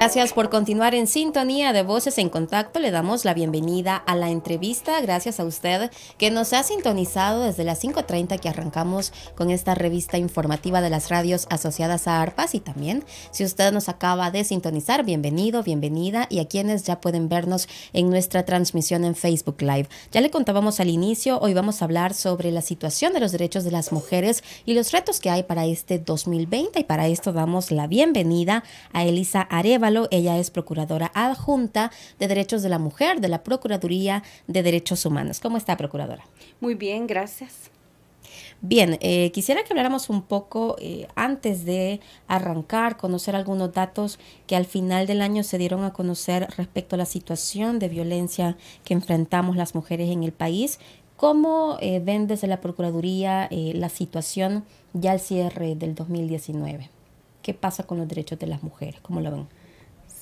Gracias por continuar en sintonía de Voces en Contacto. Le damos la bienvenida a la entrevista. Gracias a usted que nos ha sintonizado desde las 5.30 que arrancamos con esta revista informativa de las radios asociadas a ARPAS. Y también, si usted nos acaba de sintonizar, bienvenido, bienvenida. Y a quienes ya pueden vernos en nuestra transmisión en Facebook Live. Ya le contábamos al inicio, hoy vamos a hablar sobre la situación de los derechos de las mujeres y los retos que hay para este 2020. Y para esto damos la bienvenida a Elisa Areva ella es procuradora adjunta de Derechos de la Mujer de la Procuraduría de Derechos Humanos. ¿Cómo está, procuradora? Muy bien, gracias. Bien, eh, quisiera que habláramos un poco eh, antes de arrancar, conocer algunos datos que al final del año se dieron a conocer respecto a la situación de violencia que enfrentamos las mujeres en el país. ¿Cómo eh, ven desde la Procuraduría la situación ya al cierre del 2019? ¿Qué pasa con los derechos de las mujeres? ¿Cómo lo ven?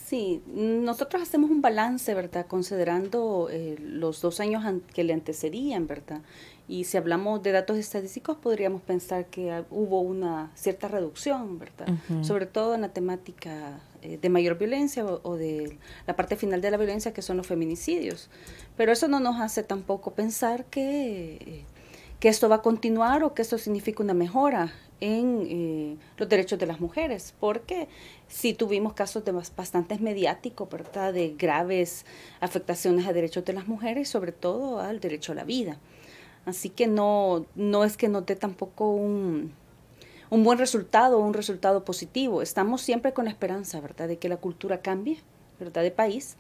Sí, nosotros hacemos un balance, ¿verdad? Considerando eh, los dos años que le antecedían, ¿verdad? Y si hablamos de datos estadísticos, podríamos pensar que hubo una cierta reducción, ¿verdad? Sobre todo en la temática eh, de mayor violencia o, de la parte final de la violencia, que son los feminicidios. Pero eso no nos hace tampoco pensar que... Eh, que esto va a continuar o que esto significa una mejora en eh, los derechos de las mujeres, porque sí tuvimos casos de bastante mediáticos, ¿verdad?, de graves afectaciones a derechos de las mujeres, sobre todo al derecho a la vida. Así que no, no es que no dé tampoco un, buen resultado, un resultado positivo. Estamos siempre con la esperanza, ¿verdad?, de que la cultura cambie, ¿verdad?, de país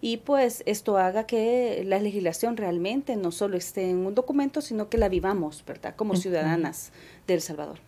y pues esto haga que la legislación realmente no solo esté en un documento, sino que la vivamos, ¿verdad? Como ciudadanas de El Salvador.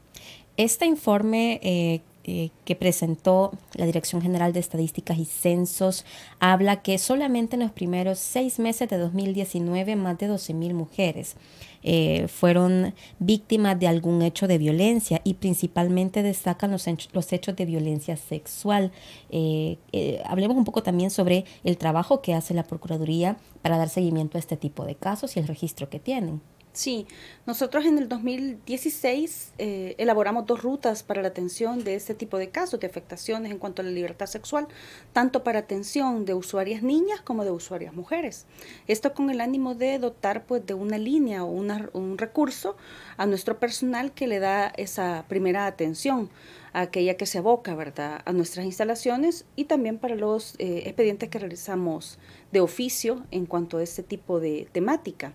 Este informe eh, eh, que presentó la Dirección General de Estadísticas y Censos habla que solamente en los primeros seis meses de 2019 más de 12.000 mujeres eh, fueron víctimas de algún hecho de violencia y principalmente destacan los, hechos, de violencia sexual. Eh, hablemos un poco también sobre el trabajo que hace la Procuraduría para dar seguimiento a este tipo de casos y el registro que tienen. Sí, nosotros en el 2016 eh, elaboramos dos rutas para la atención de este tipo de casos, de afectaciones en cuanto a la libertad sexual, tanto para atención de usuarias niñas como de usuarias mujeres. Esto con el ánimo de dotar pues, de una línea o un recurso a nuestro personal que le da esa primera atención aquella que se aboca ¿verdad? a nuestras instalaciones y también para los eh, expedientes que realizamos de oficio en cuanto a este tipo de temática.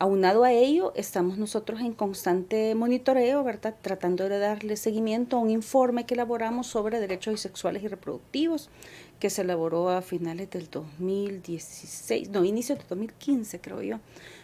Aunado a ello, estamos nosotros en constante monitoreo, ¿verdad? Tratando de darle seguimiento a un informe que elaboramos sobre derechos sexuales y reproductivos que se elaboró a finales del 2016, no, inicio del 2015, creo yo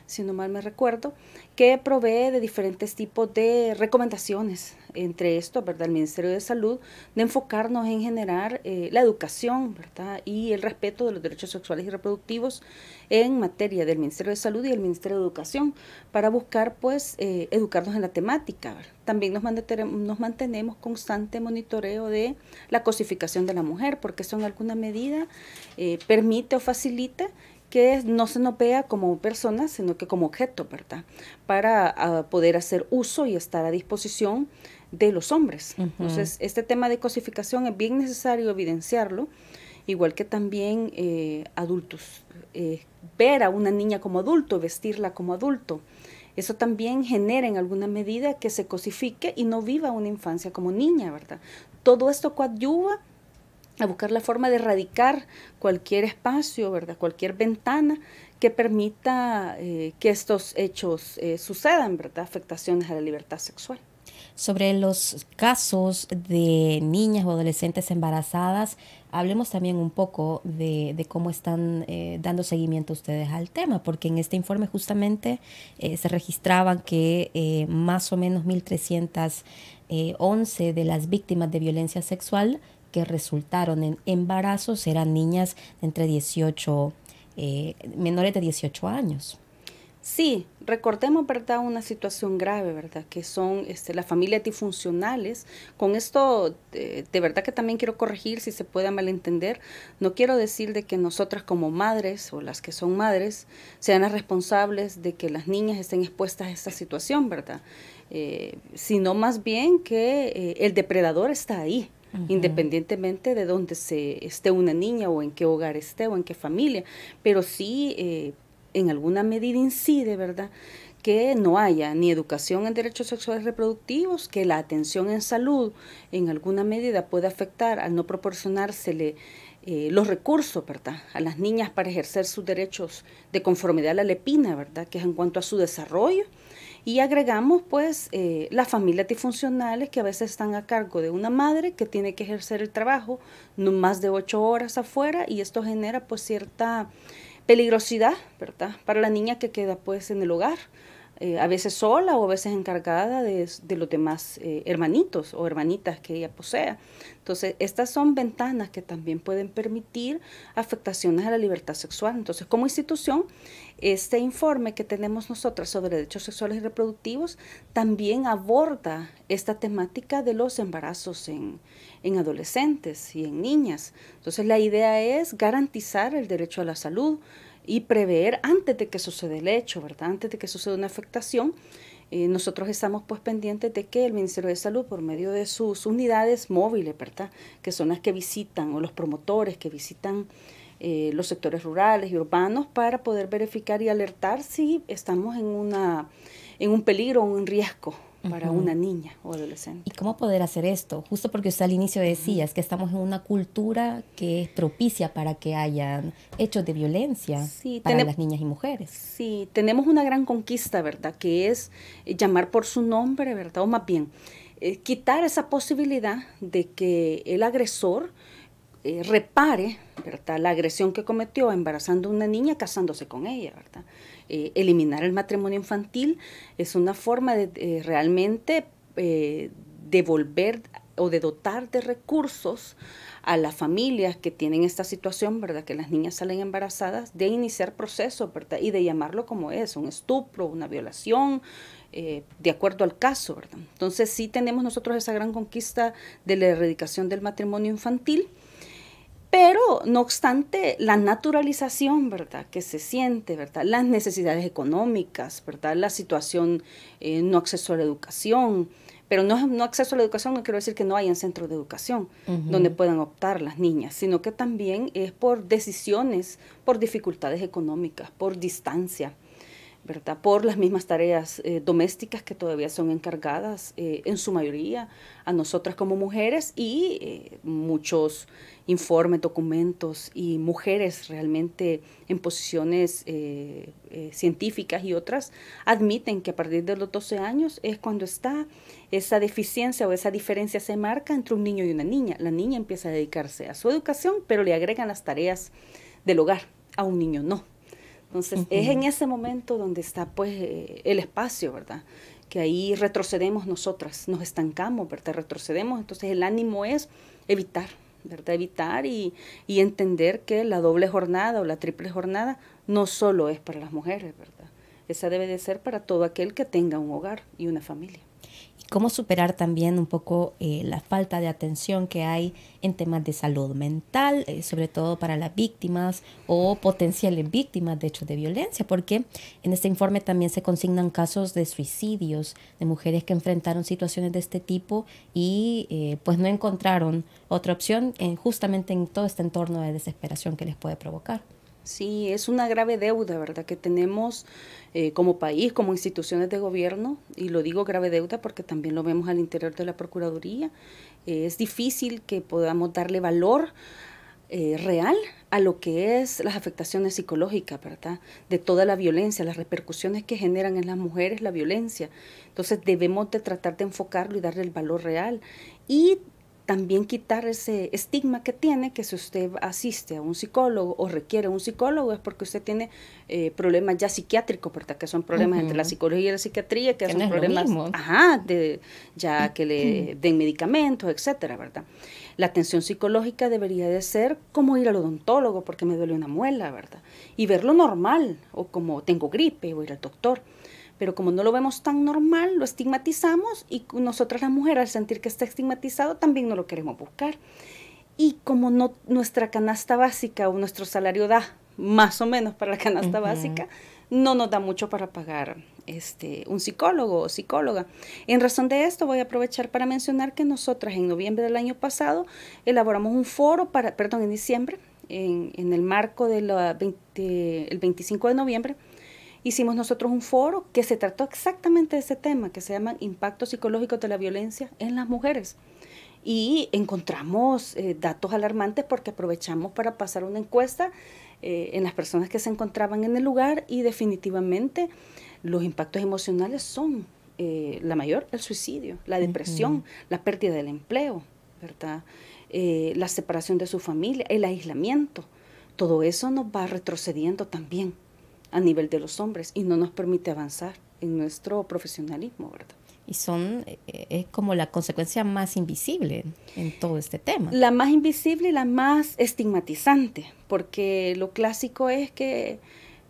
si no mal me recuerdo, que provee de diferentes tipos de recomendaciones, entre esto, ¿verdad?, el Ministerio de Salud, de enfocarnos en generar eh, la educación, ¿verdad?, y el respeto de los derechos sexuales y reproductivos en materia del Ministerio de Salud y el Ministerio de Educación, para buscar, pues, eh, educarnos en la temática. También nos, nos mantenemos constante monitoreo de la cosificación de la mujer, porque eso en alguna medida eh, permite o facilita que no se no vea como persona, sino que como objeto, ¿verdad? Para ah, poder hacer uso y estar a disposición de los hombres. Entonces, este tema de cosificación es bien necesario evidenciarlo, igual que también eh, adultos. Eh, ver a una niña como adulto, vestirla como adulto. Eso también genera en alguna medida que se cosifique y no viva una infancia como niña, ¿verdad? Todo esto coadyuva a buscar la forma de erradicar cualquier espacio, ¿verdad? cualquier ventana que permita eh, que estos hechos eh, sucedan, ¿verdad? afectaciones a la libertad sexual. Sobre los casos de niñas o adolescentes embarazadas, hablemos también un poco de, cómo están eh, dando seguimiento ustedes al tema, porque en este informe justamente se registraban que más o menos 1.311 de las víctimas de violencia sexual que resultaron en embarazos eran niñas entre 18, eh, menores de 18 años. Sí, recordemos, ¿verdad? Una situación grave, ¿verdad? Que son este, las familias disfuncionales. Con esto, eh, de, verdad que también quiero corregir si se puede malentender. No quiero decir de que nosotras como madres o las que son madres sean las responsables de que las niñas estén expuestas a esta situación, ¿verdad? Eh, sino más bien que el depredador está ahí independientemente de dónde se esté una niña o en qué hogar esté o en qué familia, pero sí eh, en alguna medida incide, ¿verdad? que no haya ni educación en derechos sexuales reproductivos, que la atención en salud en alguna medida pueda afectar al no proporcionársele eh, los recursos, ¿verdad?, a las niñas para ejercer sus derechos de conformidad a la lepina, ¿verdad?, que es en cuanto a su desarrollo y agregamos pues eh, las familias disfuncionales que a veces están a cargo de una madre que tiene que ejercer el trabajo no más de ocho horas afuera y esto genera pues cierta peligrosidad, ¿verdad? Para la niña que queda pues en el hogar eh, a veces sola o a veces encargada de, los demás eh, hermanitos o hermanitas que ella posea. Entonces, estas son ventanas que también pueden permitir afectaciones a la libertad sexual. Entonces, como institución, este informe que tenemos nosotras sobre derechos sexuales y reproductivos también aborda esta temática de los embarazos en, en adolescentes y en niñas. Entonces, la idea es garantizar el derecho a la salud, y prever antes de que suceda el hecho, ¿verdad? Antes de que suceda una afectación. Eh, nosotros estamos pues pendientes de que el Ministerio de Salud, por medio de sus unidades móviles, ¿verdad? Que son las que visitan o los promotores que visitan eh, los sectores rurales y urbanos para poder verificar y alertar si estamos en, una, en un peligro o un riesgo para una niña o adolescente. ¿Y cómo poder hacer esto? Justo porque usted al inicio decía, es que estamos en una cultura que es propicia para que hayan hechos de violencia para las niñas y mujeres. Sí, tenemos una gran conquista, ¿verdad? Que es eh, llamar por su nombre, ¿verdad? O más bien, eh, quitar esa posibilidad de que el agresor eh, repare, ¿verdad? La agresión que cometió embarazando a una niña casándose con ella, ¿verdad? Eh, eliminar el matrimonio infantil es una forma de eh, realmente eh, devolver o de dotar de recursos a las familias que tienen esta situación, ¿verdad? Que las niñas salen embarazadas, de iniciar procesos, ¿verdad? Y de llamarlo como es, un estupro, una violación, de acuerdo al caso, ¿verdad? Entonces sí tenemos nosotros esa gran conquista de la erradicación del matrimonio infantil. Pero, no obstante, la naturalización, ¿verdad?, que se siente, ¿verdad?, las necesidades económicas, ¿verdad?, la situación, eh, no acceso a la educación, pero no, no acceso a la educación no quiero decir que no haya centros de educación donde puedan optar las niñas, sino que también es por decisiones, por dificultades económicas, por distancia, por las mismas tareas eh, domésticas que todavía son encargadas eh, en su mayoría a nosotras como mujeres y eh, muchos informes, documentos y mujeres realmente en posiciones científicas y otras admiten que a partir de los 12 años es cuando está esa deficiencia o esa diferencia se marca entre un niño y una niña. La niña empieza a dedicarse a su educación, pero le agregan las tareas del hogar. A un niño no. Entonces, es en ese momento donde está pues eh, el espacio, ¿verdad? Que ahí retrocedemos nosotras, nos estancamos, ¿verdad? Retrocedemos, entonces el ánimo es evitar, ¿verdad? Evitar y, y entender que la doble jornada o la triple jornada no solo es para las mujeres, ¿verdad? Esa debe de ser para todo aquel que tenga un hogar y una familia cómo superar también un poco eh, la falta de atención que hay en temas de salud mental, eh, sobre todo para las víctimas o potenciales víctimas de hechos de violencia, porque en este informe también se consignan casos de suicidios de mujeres que enfrentaron situaciones de este tipo y eh, pues no encontraron otra opción en, justamente en todo este entorno de desesperación que les puede provocar. Sí, es una grave deuda, ¿verdad? Que tenemos eh, como país, como instituciones de gobierno, y lo digo grave deuda porque también lo vemos al interior de la Procuraduría. Eh, es difícil que podamos darle valor eh, real a lo que es las afectaciones psicológicas, ¿verdad? De toda la violencia, las repercusiones que generan en las mujeres la violencia. Entonces debemos de tratar de enfocarlo y darle el valor real. Y también quitar ese estigma que tiene que si usted asiste a un psicólogo o requiere un psicólogo es porque usted tiene eh, problemas ya psiquiátricos, ¿verdad? Que son problemas entre la psicología y la psiquiatría, que, son problemas de, ya que le den medicamentos, etcétera, ¿verdad? La atención psicológica debería de ser como ir al odontólogo porque me duele una muela, ¿verdad? Y verlo normal, o como tengo gripe, o ir al doctor pero como no lo vemos tan normal, lo estigmatizamos y nosotras las mujeres al sentir que está estigmatizado también no lo queremos buscar. Y como no, nuestra canasta básica o nuestro salario da más o menos para la canasta básica, no nos da mucho para pagar este, un psicólogo o psicóloga. En razón de esto, voy a aprovechar para mencionar que nosotras en noviembre del año pasado elaboramos un foro para, perdón, en diciembre, en, el marco del 25 de noviembre, hicimos nosotros un foro que se trató exactamente de ese tema, que se llama Impacto Psicológico de la Violencia en las Mujeres. Y encontramos eh, datos alarmantes porque aprovechamos para pasar una encuesta eh, en las personas que se encontraban en el lugar y definitivamente los impactos emocionales son eh, la mayor, el suicidio, la depresión, la pérdida del empleo, ¿verdad? la separación de su familia, el aislamiento. Todo eso nos va retrocediendo también a nivel de los hombres y no nos permite avanzar en nuestro profesionalismo, ¿verdad? Y son, eh, es como la consecuencia más invisible en todo este tema. La más invisible y la más estigmatizante, porque lo clásico es que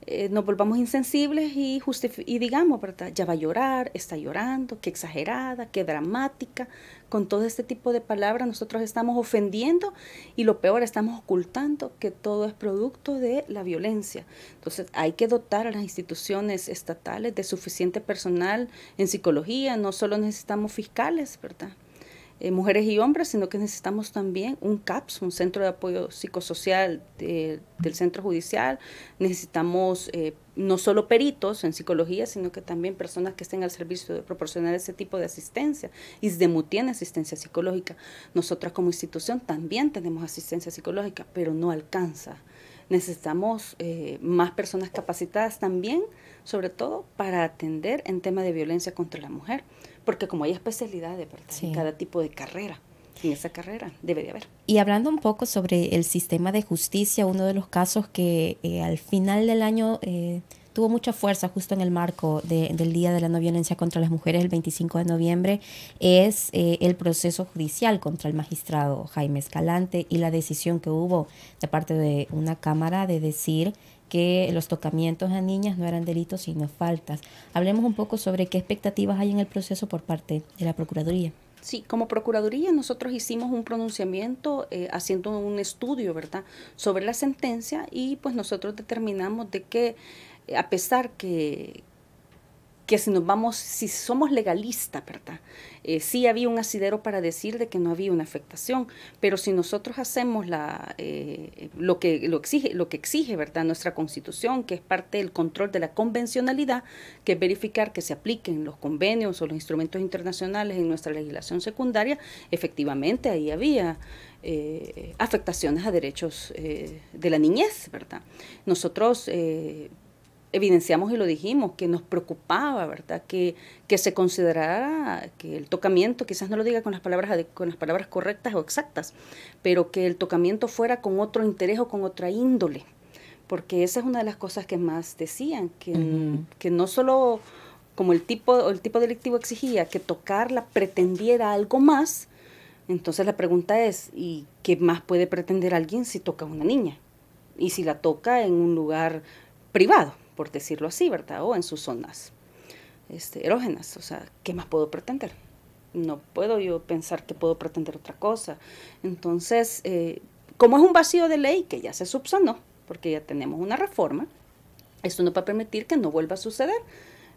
eh, nos volvamos insensibles y, y digamos, ¿verdad? Ya va a llorar, está llorando, qué exagerada, qué dramática. Con todo este tipo de palabras nosotros estamos ofendiendo y lo peor, estamos ocultando que todo es producto de la violencia. Entonces hay que dotar a las instituciones estatales de suficiente personal en psicología, no solo necesitamos fiscales, ¿verdad? Eh, mujeres y hombres, sino que necesitamos también un CAPS, un centro de apoyo psicosocial eh, del centro judicial. Necesitamos eh, no solo peritos en psicología, sino que también personas que estén al servicio de proporcionar ese tipo de asistencia. ISDEMU tiene asistencia psicológica. Nosotras como institución también tenemos asistencia psicológica, pero no alcanza. Necesitamos más personas capacitadas también, sobre todo para atender en tema de violencia contra la mujer porque como hay especialidades, En cada tipo de carrera en esa carrera debería haber. Y hablando un poco sobre el sistema de justicia, uno de los casos que eh, al final del año eh, tuvo mucha fuerza justo en el marco del Día de la No Violencia contra las Mujeres, el 25 de noviembre, es eh, el proceso judicial contra el magistrado Jaime Escalante y la decisión que hubo de parte de una Cámara de decir que los tocamientos a niñas no eran delitos sino faltas. Hablemos un poco sobre qué expectativas hay en el proceso por parte de la Procuraduría. Sí, como Procuraduría nosotros hicimos un pronunciamiento eh, haciendo un estudio, ¿verdad?, sobre la sentencia y pues nosotros determinamos de que eh, a pesar que, que si nos vamos, si somos legalistas, ¿verdad? Eh, sí había un asidero para decir de que no había una afectación, pero si nosotros hacemos la, eh, lo, que, lo, exige, lo que exige, ¿verdad? Nuestra constitución, que es parte del control de la convencionalidad, que es verificar que se apliquen los convenios o los instrumentos internacionales en nuestra legislación secundaria, efectivamente ahí había eh, afectaciones a derechos de la niñez, ¿verdad? Nosotros evidenciamos y lo dijimos, que nos preocupaba, ¿verdad? Que, que se considerara que el tocamiento, quizás no lo diga con las, palabras, con las palabras correctas o exactas, pero que el tocamiento fuera con otro interés o con otra índole, porque esa es una de las cosas que más decían, que, que no solo como el tipo, el tipo delictivo exigía que tocarla pretendiera algo más, entonces la pregunta es, ¿y qué más puede pretender alguien si toca a una niña? Y si la toca en un lugar privado por decirlo así, ¿verdad? O en sus zonas este, erógenas. O sea, ¿qué más puedo pretender? No puedo yo pensar que puedo pretender otra cosa. Entonces, eh, como es un vacío de ley que ya se subsanó, porque ya tenemos una reforma, esto no va a permitir que no vuelva a suceder.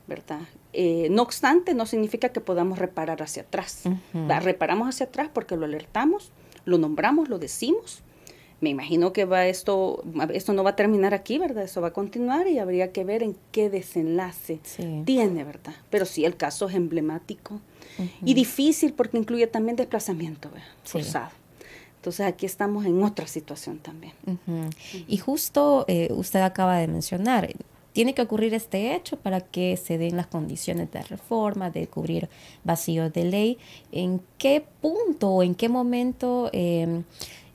¿verdad? Eh, no obstante, no significa que podamos reparar hacia atrás. Reparamos hacia atrás porque lo alertamos, lo nombramos, lo decimos, me imagino que va esto, esto no va a terminar aquí, ¿verdad? Eso va a continuar y habría que ver en qué desenlace tiene, ¿verdad? Pero sí, el caso es emblemático y difícil porque incluye también desplazamiento forzado. Entonces aquí estamos en otra situación también. Y justo eh, usted acaba de mencionar, tiene que ocurrir este hecho para que se den las condiciones de reforma, de cubrir vacíos de ley. ¿En qué punto o en qué momento... Em,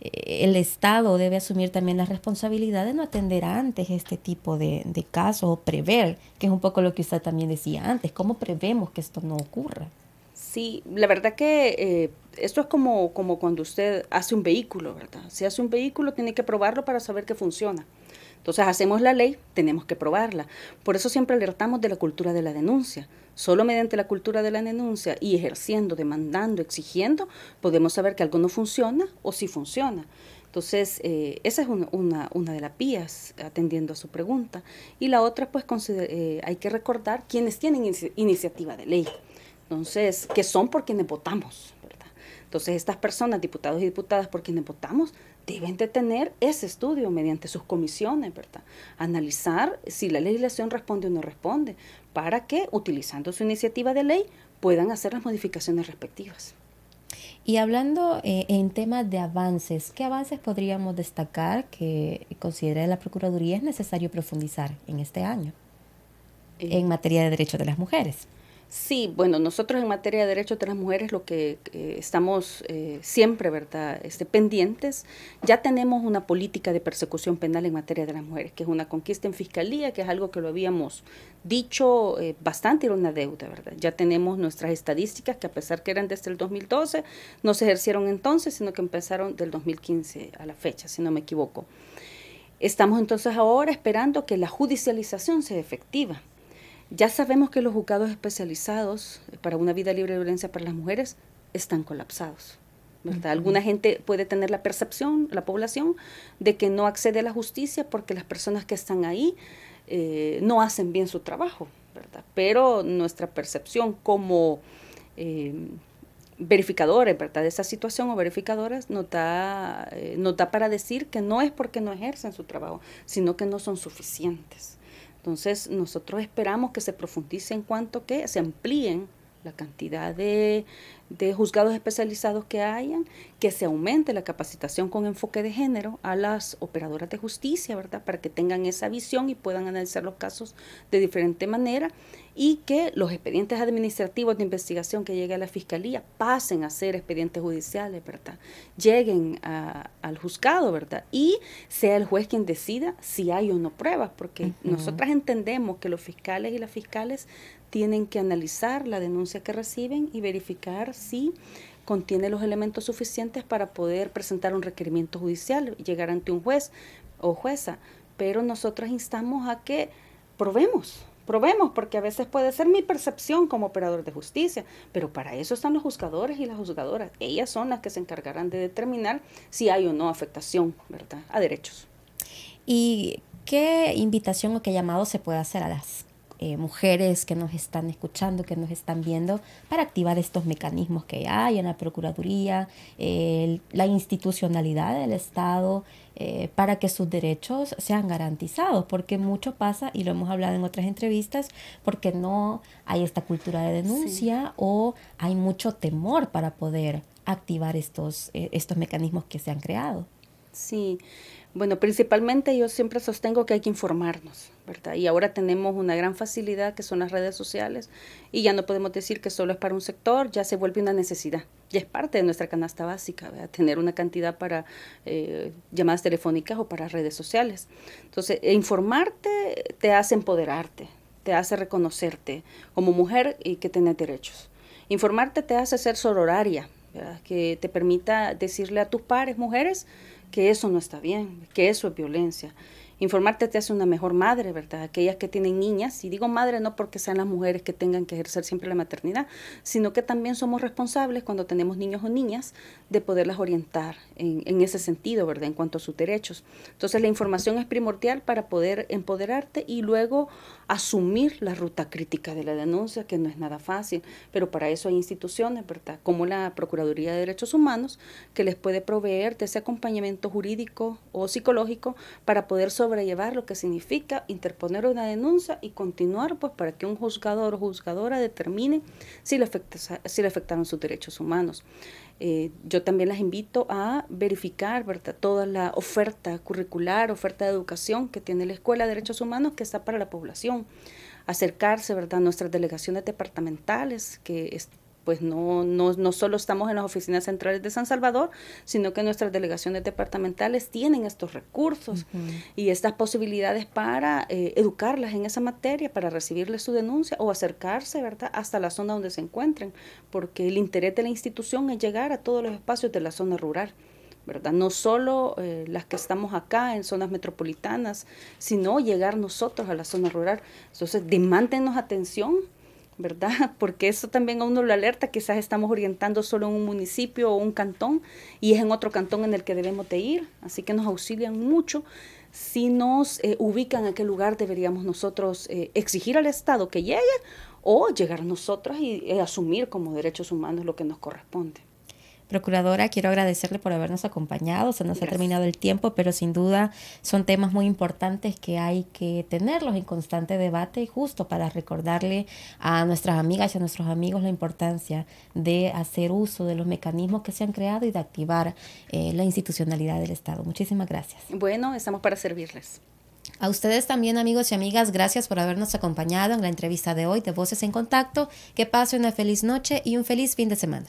eh, el Estado debe asumir también la responsabilidad de no atender antes este tipo de, de casos o prever, que es un poco lo que usted también decía antes, cómo prevemos que esto no ocurra. Sí, la verdad que eh, esto es como, como cuando usted hace un vehículo, ¿verdad? Si hace un vehículo tiene que probarlo para saber que funciona. Entonces hacemos la ley, tenemos que probarla. Por eso siempre alertamos de la cultura de la denuncia. Solo mediante la cultura de la denuncia y ejerciendo, demandando, exigiendo, podemos saber que algo no funciona o si funciona. Entonces, eh, esa es una, de las pías atendiendo a su pregunta. Y la otra, pues eh, hay que recordar quienes tienen iniciativa de ley. Entonces, que son por quienes votamos, Entonces, estas personas, diputados y diputadas, por quienes votamos, deben de tener ese estudio mediante sus comisiones, ¿verdad? Analizar si la legislación responde o no responde, para que, utilizando su iniciativa de ley, puedan hacer las modificaciones respectivas. Y hablando eh, en temas de avances, ¿qué avances podríamos destacar que considera la Procuraduría es necesario profundizar en este año eh. en materia de derechos de las mujeres? Sí, bueno, nosotros en materia de derechos de las mujeres lo que eh, estamos eh, siempre, ¿verdad?, este, pendientes. Ya tenemos una política de persecución penal en materia de las mujeres, que es una conquista en fiscalía, que es algo que lo habíamos dicho eh, bastante, era una deuda, ¿verdad? Ya tenemos nuestras estadísticas que a pesar que eran desde el 2012, no se ejercieron entonces, sino que empezaron del 2015 a la fecha, si no me equivoco. Estamos entonces ahora esperando que la judicialización sea efectiva ya sabemos que los juzgados especializados para una vida libre de violencia para las mujeres están colapsados. ¿verdad? Alguna gente puede tener la percepción, la población, de que no accede a la justicia porque las personas que están ahí eh, no hacen bien su trabajo, ¿verdad? Pero nuestra percepción como eh, verificadores, ¿verdad? De esa situación o verificadoras no da, eh, da para decir que no es porque no ejercen su trabajo, sino que no son suficientes. Entonces, nosotros esperamos que se profundice en cuanto que se amplíen la cantidad de, juzgados especializados que hayan, que se aumente la capacitación con enfoque de género a las operadoras de justicia, ¿verdad? Para que tengan esa visión y puedan analizar los casos de diferente manera y que los expedientes administrativos de investigación que llegue a la fiscalía pasen a ser expedientes judiciales, ¿verdad? Lleguen al juzgado, ¿verdad? Y sea el juez quien decida si hay o no pruebas, porque nosotras entendemos que los fiscales y las fiscales tienen que analizar la denuncia que reciben y verificar si contiene los elementos suficientes para poder presentar un requerimiento judicial y llegar ante un juez o jueza. Pero nosotros instamos a que probemos, probemos, porque a veces puede ser mi percepción como operador de justicia, pero para eso están los juzgadores y las juzgadoras. Ellas son las que se encargarán de determinar si hay o no afectación a derechos. ¿Y qué invitación o qué llamado se puede hacer a las eh, mujeres que nos están escuchando, que nos están viendo, para activar estos mecanismos que hay en la Procuraduría, eh, la institucionalidad del Estado, eh, para que sus derechos sean garantizados, porque mucho pasa, y lo hemos hablado en otras entrevistas, porque no hay esta cultura de denuncia o hay mucho temor para poder activar estos, estos mecanismos que se han creado. Sí, bueno, principalmente yo siempre sostengo que hay que informarnos. Y ahora tenemos una gran facilidad que son las redes sociales y ya no podemos decir que solo es para un sector, ya se vuelve una necesidad, ya es parte de nuestra canasta básica, tener una cantidad para eh, llamadas telefónicas o para redes sociales. Entonces, e informarte te hace empoderarte, te hace reconocerte como mujer y que tenés derechos. Informarte te hace ser sororaria, que te permita decirle a tus pares, mujeres, que eso no está bien, que eso es violencia Informarte te hace una mejor madre, ¿verdad? Aquellas que tienen niñas, y digo madre no porque sean las mujeres que tengan que ejercer siempre la maternidad, sino que también somos responsables cuando tenemos niños o niñas de poderlas orientar en, ese sentido, ¿verdad? En cuanto a sus derechos. Entonces la información es primordial para poder empoderarte y luego asumir la ruta crítica de la denuncia, que no es nada fácil, pero para eso hay instituciones, ¿verdad? Como la Procuraduría de Derechos Humanos, que les puede proveer de ese acompañamiento jurídico o psicológico para poder sobre llevar lo que significa interponer una denuncia y continuar pues para que un juzgador o juzgadora determine si le, afecta, si le afectaron sus derechos humanos. Eh, yo también las invito a verificar ¿verdad? toda la oferta curricular, oferta de educación que tiene la Escuela de Derechos Humanos que está para la población. Acercarse ¿verdad? a nuestras delegaciones departamentales que pues no, no, no solo estamos en las oficinas centrales de San Salvador, sino que nuestras delegaciones departamentales tienen estos recursos y estas posibilidades para eh, educarlas en esa materia, para recibirles su denuncia o acercarse, ¿verdad?, hasta la zona donde se encuentren, porque el interés de la institución es llegar a todos los espacios de la zona rural. ¿verdad? No solo eh, las que estamos acá en zonas metropolitanas, sino llegar nosotros a la zona rural. Entonces, demándenos atención, ¿verdad? Porque eso también a uno lo alerta, quizás estamos orientando solo en un municipio o un cantón y es en otro cantón en el que debemos de ir, así que nos auxilian mucho. Si nos eh, ubican a qué lugar deberíamos nosotros eh, exigir al Estado que llegue o llegar nosotros y eh, asumir como derechos humanos lo que nos corresponde. Procuradora, quiero agradecerle por habernos acompañado. Se nos ha terminado el tiempo, pero sin duda son temas muy importantes que hay que tenerlos en constante debate, y justo para recordarle a nuestras amigas y a nuestros amigos la importancia de hacer uso de los mecanismos que se han creado y de activar eh, la institucionalidad del Estado. Muchísimas gracias. Bueno, estamos para servirles. A ustedes también, amigos y amigas, gracias por habernos acompañado en la entrevista de hoy de Voces en Contacto. Que pase una feliz noche y un feliz fin de semana.